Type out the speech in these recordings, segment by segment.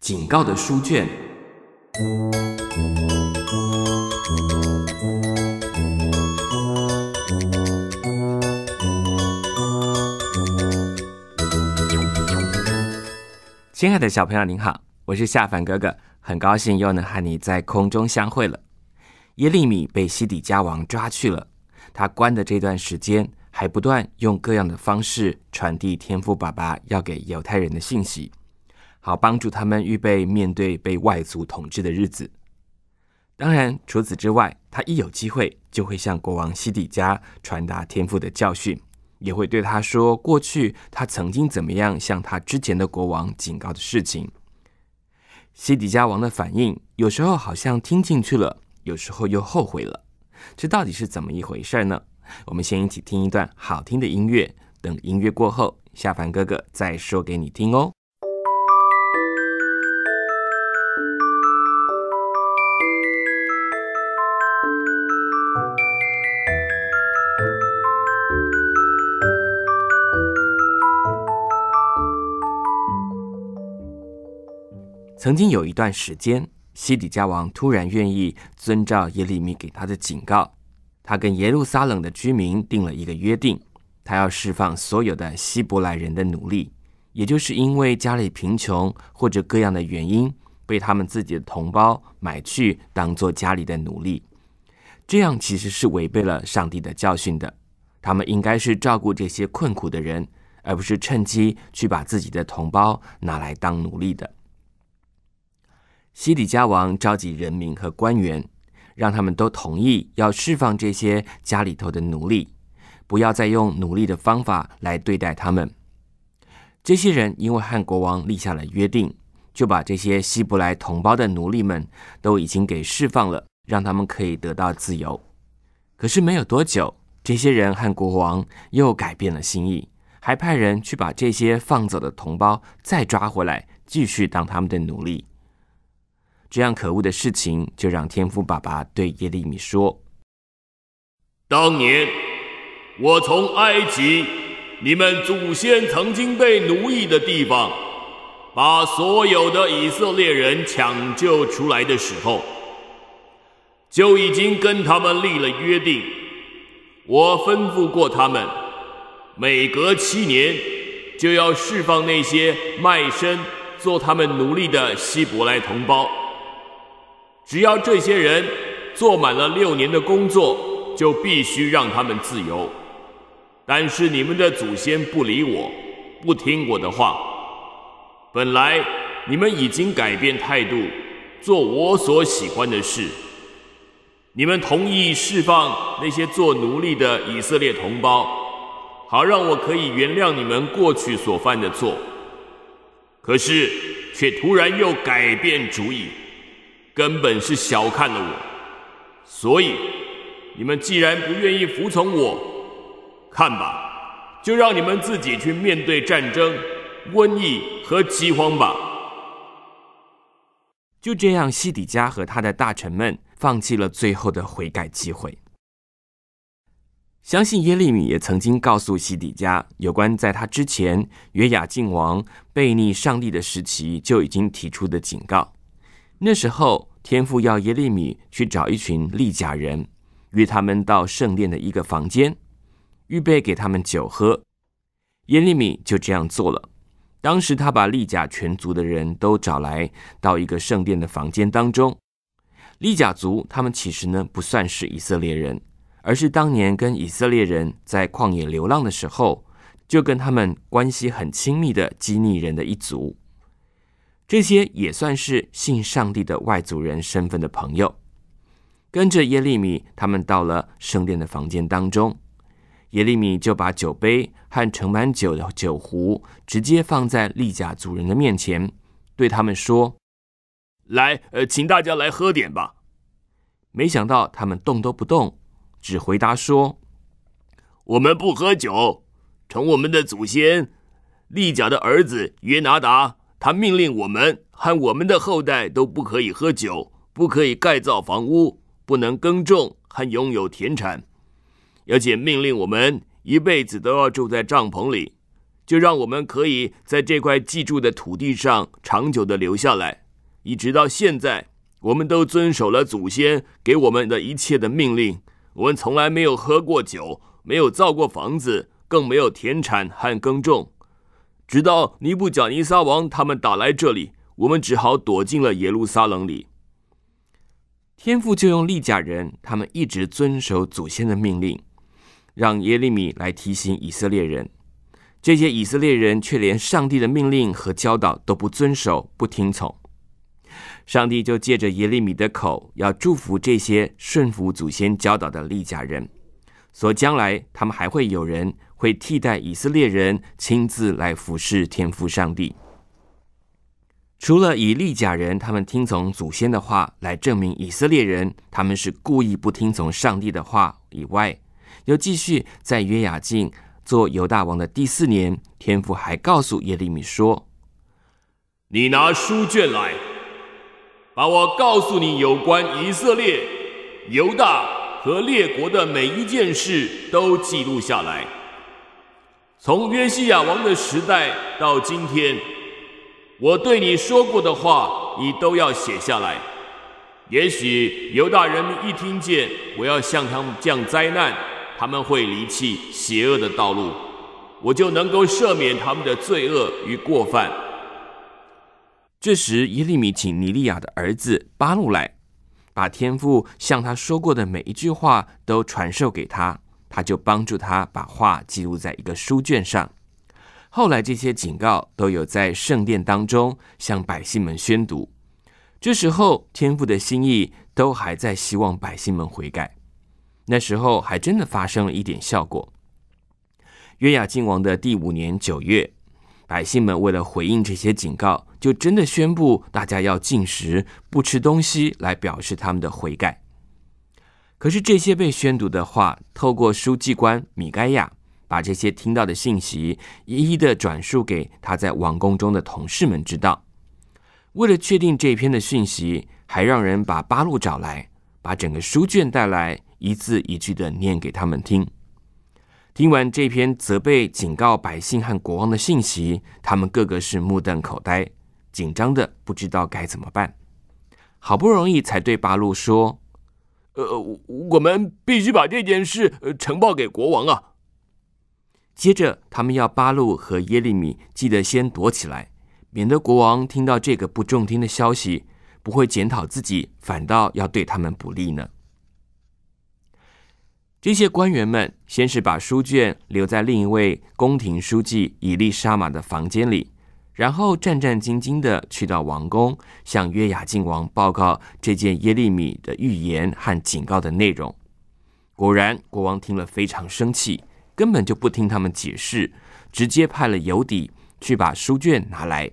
警告的书卷。亲爱的，小朋友您好，我是夏凡哥哥，很高兴又能和你在空中相会了。耶利米被西底家王抓去了，他关的这段时间，还不断用各样的方式传递天父爸爸要给犹太人的信息。好，帮助他们预备面对被外族统治的日子。当然，除此之外，他一有机会就会向国王西底家传达天父的教训，也会对他说过去他曾经怎么样向他之前的国王警告的事情。西底家王的反应，有时候好像听进去了，有时候又后悔了。这到底是怎么一回事呢？我们先一起听一段好听的音乐，等音乐过后，下凡哥哥再说给你听哦。曾经有一段时间，西底家王突然愿意遵照耶利米给他的警告，他跟耶路撒冷的居民定了一个约定，他要释放所有的希伯来人的奴隶，也就是因为家里贫穷或者各样的原因，被他们自己的同胞买去当做家里的奴隶。这样其实是违背了上帝的教训的，他们应该是照顾这些困苦的人，而不是趁机去把自己的同胞拿来当奴隶的。西底家王召集人民和官员，让他们都同意要释放这些家里头的奴隶，不要再用奴隶的方法来对待他们。这些人因为和国王立下了约定，就把这些希伯来同胞的奴隶们都已经给释放了，让他们可以得到自由。可是没有多久，这些人和国王又改变了心意，还派人去把这些放走的同胞再抓回来，继续当他们的奴隶。这样可恶的事情，就让天父爸爸对耶利米说：“当年我从埃及，你们祖先曾经被奴役的地方，把所有的以色列人抢救出来的时候，就已经跟他们立了约定。我吩咐过他们，每隔七年就要释放那些卖身做他们奴隶的希伯来同胞。”只要这些人做满了六年的工作，就必须让他们自由。但是你们的祖先不理我，不听我的话。本来你们已经改变态度，做我所喜欢的事，你们同意释放那些做奴隶的以色列同胞，好让我可以原谅你们过去所犯的错。可是却突然又改变主意。根本是小看了我，所以你们既然不愿意服从我，看吧，就让你们自己去面对战争、瘟疫和饥荒吧。就这样，西底家和他的大臣们放弃了最后的悔改机会。相信耶利米也曾经告诉西底家，有关在他之前约雅敬王背逆上帝的时期就已经提出的警告。那时候，天父要耶利米去找一群利甲人，约他们到圣殿的一个房间，预备给他们酒喝。耶利米就这样做了。当时他把利甲全族的人都找来到一个圣殿的房间当中。利甲族他们其实呢不算是以色列人，而是当年跟以色列人在旷野流浪的时候，就跟他们关系很亲密的基尼人的一族。这些也算是信上帝的外族人身份的朋友，跟着耶利米他们到了圣殿的房间当中，耶利米就把酒杯和盛满酒的酒壶直接放在利甲族人的面前，对他们说：“来，呃，请大家来喝点吧。”没想到他们动都不动，只回答说：“我们不喝酒，从我们的祖先利甲的儿子约拿达。”他命令我们和我们的后代都不可以喝酒，不可以盖造房屋，不能耕种和拥有田产，而且命令我们一辈子都要住在帐篷里，就让我们可以在这块寄住的土地上长久的留下来。一直到现在，我们都遵守了祖先给我们的一切的命令，我们从来没有喝过酒，没有造过房子，更没有田产和耕种。直到尼布甲尼撒王他们打来这里，我们只好躲进了耶路撒冷里。天父就用利甲人，他们一直遵守祖先的命令，让耶利米来提醒以色列人。这些以色列人却连上帝的命令和教导都不遵守、不听从。上帝就借着耶利米的口，要祝福这些顺服祖先教导的利甲人，说将来他们还会有人。会替代以色列人亲自来服侍天父上帝。除了以利甲人他们听从祖先的话来证明以色列人他们是故意不听从上帝的话以外，又继续在约雅敬做犹大王的第四年，天父还告诉耶利米说：“你拿书卷来，把我告诉你有关以色列、犹大和列国的每一件事都记录下来。”从约西亚王的时代到今天，我对你说过的话，你都要写下来。也许犹大人民一听见我要向他们降灾难，他们会离弃邪恶的道路，我就能够赦免他们的罪恶与过犯。这时，耶利米请尼利亚的儿子巴路来，把天父向他说过的每一句话都传授给他。他就帮助他把话记录在一个书卷上。后来这些警告都有在圣殿当中向百姓们宣读。这时候天父的心意都还在希望百姓们悔改。那时候还真的发生了一点效果。约雅敬王的第五年九月，百姓们为了回应这些警告，就真的宣布大家要禁食，不吃东西来表示他们的悔改。可是这些被宣读的话，透过书记官米盖亚把这些听到的信息一一的转述给他在王宫中的同事们知道。为了确定这篇的讯息，还让人把八路找来，把整个书卷带来，一字一句的念给他们听。听完这篇责备、警告百姓和国王的信息，他们个个是目瞪口呆，紧张的不知道该怎么办。好不容易才对八路说。呃，我们必须把这件事呈报给国王啊。接着，他们要巴路和耶利米记得先躲起来，免得国王听到这个不中听的消息，不会检讨自己，反倒要对他们不利呢。这些官员们先是把书卷留在另一位宫廷书记伊利沙玛的房间里。然后战战兢兢的去到王宫，向约雅敬王报告这件耶利米的预言和警告的内容。果然，国王听了非常生气，根本就不听他们解释，直接派了尤底去把书卷拿来，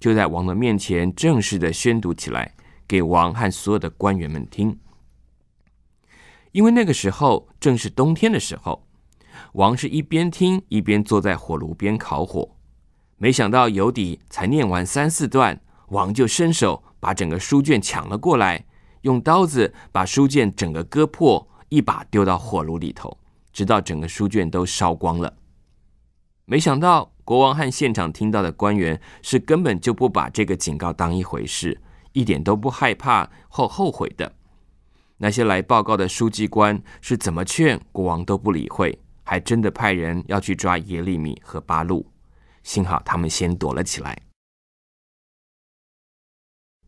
就在王的面前正式的宣读起来，给王和所有的官员们听。因为那个时候正是冬天的时候，王是一边听一边坐在火炉边烤火。没想到尤迪才念完三四段，王就伸手把整个书卷抢了过来，用刀子把书卷整个割破，一把丢到火炉里头，直到整个书卷都烧光了。没想到国王和现场听到的官员是根本就不把这个警告当一回事，一点都不害怕或后悔的。那些来报告的书记官是怎么劝国王都不理会，还真的派人要去抓耶利米和巴路。幸好他们先躲了起来。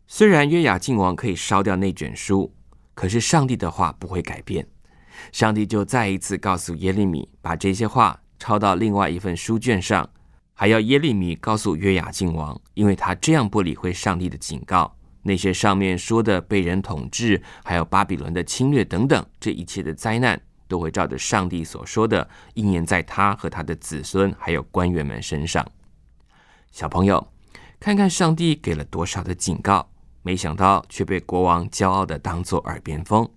虽然约雅敬王可以烧掉那卷书，可是上帝的话不会改变。上帝就再一次告诉耶利米，把这些话抄到另外一份书卷上，还要耶利米告诉约雅敬王，因为他这样不理会上帝的警告，那些上面说的被人统治，还有巴比伦的侵略等等，这一切的灾难。都会照着上帝所说的应验在他和他的子孙，还有官员们身上。小朋友，看看上帝给了多少的警告，没想到却被国王骄傲的当做耳边风。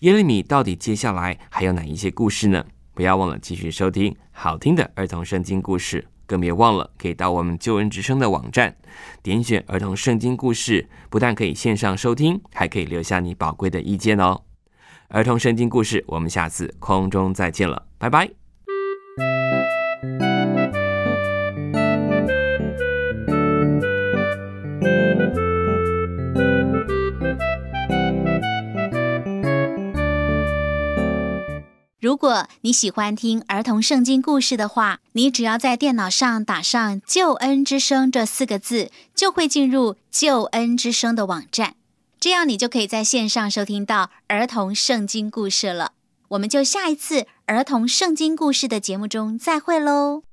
耶利米到底接下来还有哪一些故事呢？不要忘了继续收听好听的儿童圣经故事，更别忘了可以到我们救恩之声的网站点选儿童圣经故事，不但可以线上收听，还可以留下你宝贵的意见哦。儿童圣经故事，我们下次空中再见了，拜拜。如果你喜欢听儿童圣经故事的话，你只要在电脑上打上“救恩之声”这四个字，就会进入“救恩之声”的网站。这样，你就可以在线上收听到儿童圣经故事了。我们就下一次儿童圣经故事的节目中再会喽。